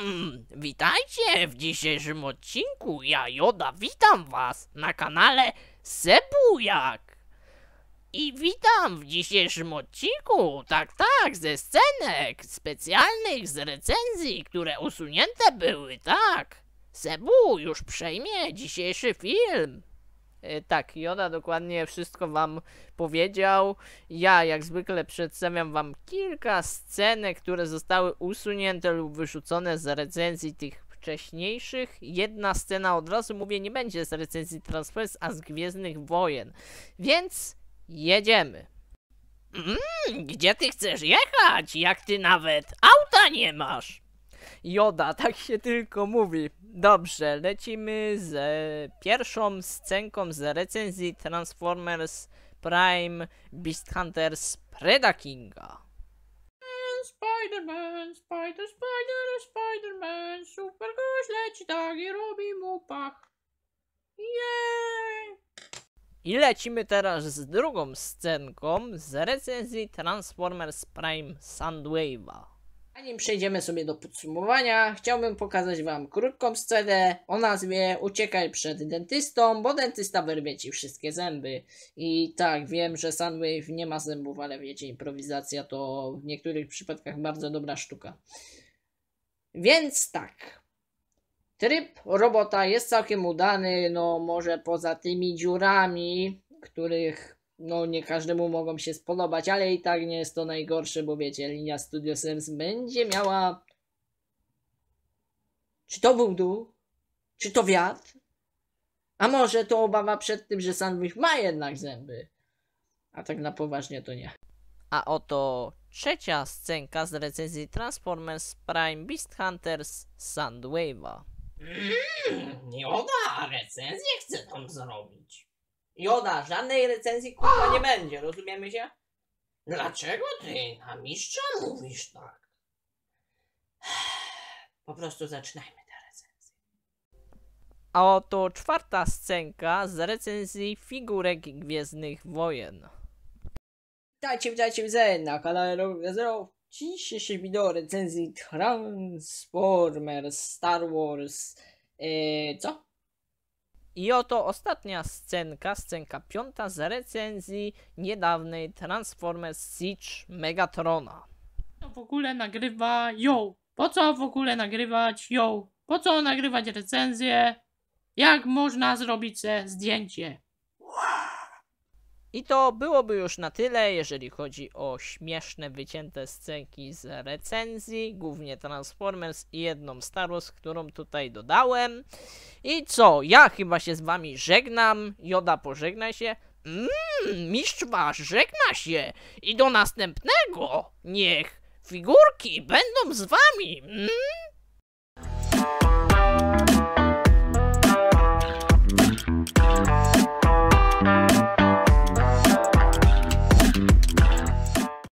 Hmm, witajcie w dzisiejszym odcinku. Ja Joda witam was na kanale Sebujak. I witam w dzisiejszym odcinku, tak tak, ze scenek specjalnych z recenzji, które usunięte były, tak. Sebu już przejmie dzisiejszy film. E, tak, Joda dokładnie wszystko wam powiedział. Ja jak zwykle przedstawiam wam kilka scenek, które zostały usunięte lub wyrzucone z recenzji tych wcześniejszych. Jedna scena od razu mówię nie będzie z recenzji Transfers, a z Gwiezdnych Wojen. Więc jedziemy. Mm, gdzie ty chcesz jechać, jak ty nawet auta nie masz? Joda, tak się tylko mówi. Dobrze, lecimy z e, pierwszą scenką z recenzji Transformers Prime Beast Hunters Predakinga. Spider-Man, Spider, Spider, Spider-Man, super gość leci tak i robi mu pach. Jej! I lecimy teraz z drugą scenką z recenzji Transformers Prime Sandwave'a. Zanim przejdziemy sobie do podsumowania, chciałbym pokazać Wam krótką scenę o nazwie Uciekaj przed dentystą, bo dentysta wyrwie Ci wszystkie zęby. I tak, wiem, że Sunwave nie ma zębów, ale wiecie, improwizacja to w niektórych przypadkach bardzo dobra sztuka. Więc tak. Tryb robota jest całkiem udany, no może poza tymi dziurami, których no nie każdemu mogą się spodobać, ale i tak nie jest to najgorsze, bo wiecie, linia Studio Sims będzie miała... Czy to był Czy to wiatr? A może to obawa przed tym, że sandwich ma jednak zęby? A tak na poważnie to nie. A oto trzecia scenka z recenzji Transformers Prime Beast Hunters Sandwave'a. Mm, ona, a recenzję chcę tam zrobić. I ona żadnej recenzji kurwa nie będzie, rozumiemy się? Dlaczego ty na mistrza mówisz tak? Po prostu zaczynajmy tę recenzję. A oto czwarta scenka z recenzji figurek Gwiezdnych Wojen. Witajcie, witajcie, widzę na kanale Robiazerów. Dziś się wideo recenzji Transformers Star Wars... Eee, co? I oto ostatnia scenka, scenka piąta z recenzji niedawnej Transformers Siege Megatrona. W ogóle nagrywa ją. Po co w ogóle nagrywać ją? Po co nagrywać recenzję? Jak można zrobić zdjęcie? I to byłoby już na tyle, jeżeli chodzi o śmieszne, wycięte scenki z recenzji, głównie Transformers i jedną Star Wars, którą tutaj dodałem. I co, ja chyba się z wami żegnam, Joda pożegna się. Mmm, mistrz wasz żegna się i do następnego. Niech figurki będą z wami. Mm.